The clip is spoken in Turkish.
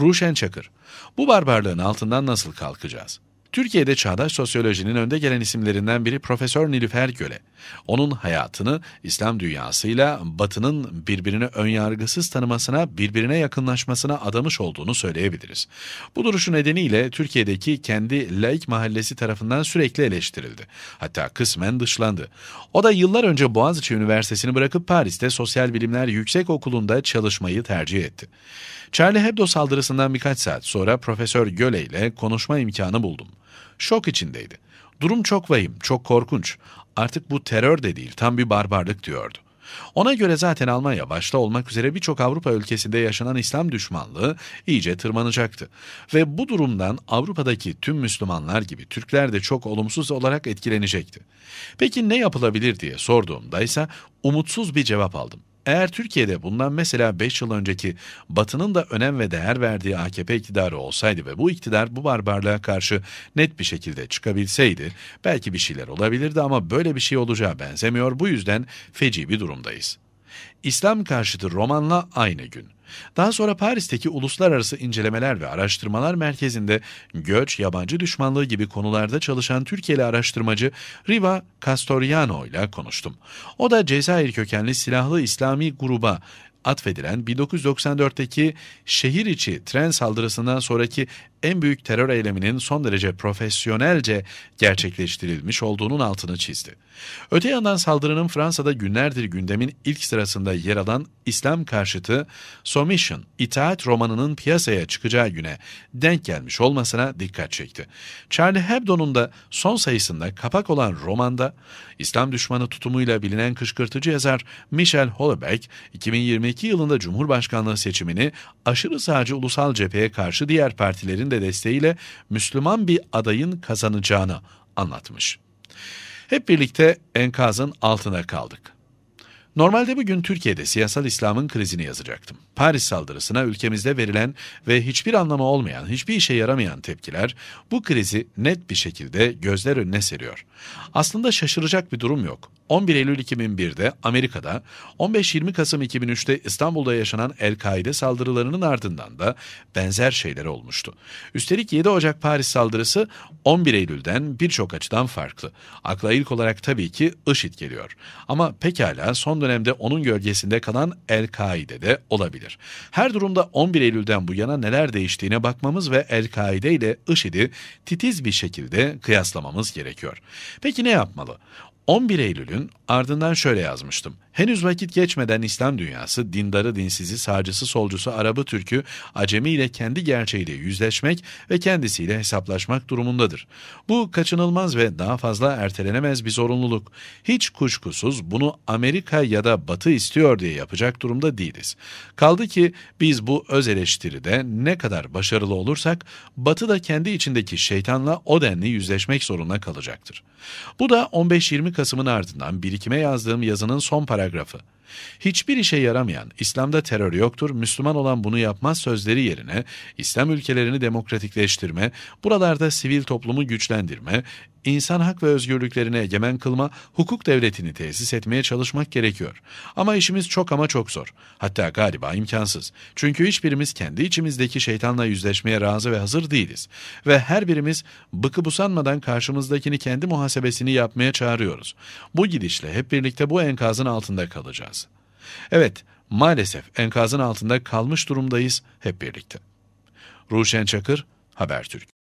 Ruşen Çakır. Bu barbarlığın altından nasıl kalkacağız? Türkiye'de çağdaş sosyolojinin önde gelen isimlerinden biri Profesör Nilüfer Göle. Onun hayatını İslam dünyasıyla Batı'nın birbirini önyargısız tanımasına, birbirine yakınlaşmasına adamış olduğunu söyleyebiliriz. Bu duruşu nedeniyle Türkiye'deki kendi laik mahallesi tarafından sürekli eleştirildi. Hatta kısmen dışlandı. O da yıllar önce Boğaziçi Üniversitesi'ni bırakıp Paris'te Sosyal Bilimler Yüksek Okulu'nda çalışmayı tercih etti. Charlie Hebdo saldırısından birkaç saat sonra Profesör Göle ile konuşma imkanı buldum. Şok içindeydi. Durum çok vahim, çok korkunç. Artık bu terör de değil, tam bir barbarlık diyordu. Ona göre zaten Almanya başta olmak üzere birçok Avrupa ülkesinde yaşanan İslam düşmanlığı iyice tırmanacaktı. Ve bu durumdan Avrupa'daki tüm Müslümanlar gibi Türkler de çok olumsuz olarak etkilenecekti. Peki ne yapılabilir diye sorduğumda ise umutsuz bir cevap aldım. Eğer Türkiye'de bundan mesela 5 yıl önceki Batı'nın da önem ve değer verdiği AKP iktidarı olsaydı ve bu iktidar bu barbarlığa karşı net bir şekilde çıkabilseydi belki bir şeyler olabilirdi ama böyle bir şey olacağı benzemiyor. Bu yüzden feci bir durumdayız. İslam karşıtı romanla aynı gün. Daha sonra Paris'teki Uluslararası İncelemeler ve Araştırmalar Merkezi'nde göç, yabancı düşmanlığı gibi konularda çalışan Türkiye'li araştırmacı Riva Castoriano ile konuştum. O da Cezayir kökenli silahlı İslami gruba atfedilen 1994'teki şehir içi tren saldırısından sonraki en büyük terör eyleminin son derece profesyonelce gerçekleştirilmiş olduğunun altını çizdi. Öte yandan saldırının Fransa'da günlerdir gündemin ilk sırasında yer alan İslam karşıtı Somission, İtaat romanının piyasaya çıkacağı güne denk gelmiş olmasına dikkat çekti. Charlie Hebdo'nun da son sayısında kapak olan romanda İslam düşmanı tutumuyla bilinen kışkırtıcı yazar Michel Houellebecq 2020 2002 yılında Cumhurbaşkanlığı seçimini aşırı sağcı ulusal cepheye karşı diğer partilerin de desteğiyle Müslüman bir adayın kazanacağını anlatmış. Hep birlikte enkazın altına kaldık. Normalde bugün Türkiye'de siyasal İslam'ın krizini yazacaktım. Paris saldırısına ülkemizde verilen ve hiçbir anlamı olmayan, hiçbir işe yaramayan tepkiler bu krizi net bir şekilde gözler önüne seriyor. Aslında şaşıracak bir durum yok. 11 Eylül 2001'de Amerika'da, 15-20 Kasım 2003'te İstanbul'da yaşanan El-Kaide saldırılarının ardından da benzer şeyler olmuştu. Üstelik 7 Ocak Paris saldırısı 11 Eylül'den birçok açıdan farklı. Akla ilk olarak tabii ki IŞİD geliyor. Ama pekala son dönem dönemde onun gölgesinde kalan El-Kaide de olabilir. Her durumda 11 Eylül'den bu yana neler değiştiğine bakmamız ve El-Kaide ile IŞİD'i titiz bir şekilde kıyaslamamız gerekiyor. Peki ne yapmalı? 11 Eylül'ün ardından şöyle yazmıştım. Henüz vakit geçmeden İslam dünyası, dindarı, dinsizi, sağcısı, solcusu, Arabı, Türk'ü, Acemi ile kendi gerçeğiyle yüzleşmek ve kendisiyle hesaplaşmak durumundadır. Bu kaçınılmaz ve daha fazla ertelenemez bir zorunluluk. Hiç kuşkusuz bunu Amerika ya da Batı istiyor diye yapacak durumda değiliz. Kaldı ki biz bu öz eleştiride ne kadar başarılı olursak, Batı da kendi içindeki şeytanla o denli yüzleşmek zorunda kalacaktır. Bu da 15-20 Kasım'ın ardından birikime yazdığım yazının son paragrafı. Hiçbir işe yaramayan, İslam'da terör yoktur, Müslüman olan bunu yapmaz sözleri yerine İslam ülkelerini demokratikleştirme, buralarda sivil toplumu güçlendirme, insan hak ve özgürlüklerine egemen kılma, hukuk devletini tesis etmeye çalışmak gerekiyor. Ama işimiz çok ama çok zor. Hatta galiba imkansız. Çünkü hiçbirimiz kendi içimizdeki şeytanla yüzleşmeye razı ve hazır değiliz. Ve her birimiz bıkı busanmadan karşımızdakini kendi muhasebesini yapmaya çağırıyoruz. Bu gidişle hep birlikte bu enkazın altında kalacağız. Evet, maalesef enkazın altında kalmış durumdayız hep birlikte. Ruşen Çakır, Habertürk